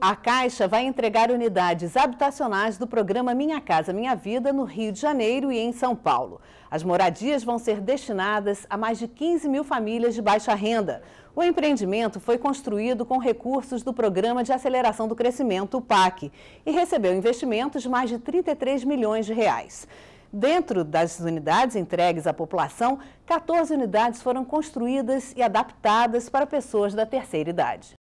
A Caixa vai entregar unidades habitacionais do programa Minha Casa Minha Vida no Rio de Janeiro e em São Paulo. As moradias vão ser destinadas a mais de 15 mil famílias de baixa renda. O empreendimento foi construído com recursos do Programa de Aceleração do Crescimento, o PAC, e recebeu investimentos de mais de 33 milhões de reais. Dentro das unidades entregues à população, 14 unidades foram construídas e adaptadas para pessoas da terceira idade.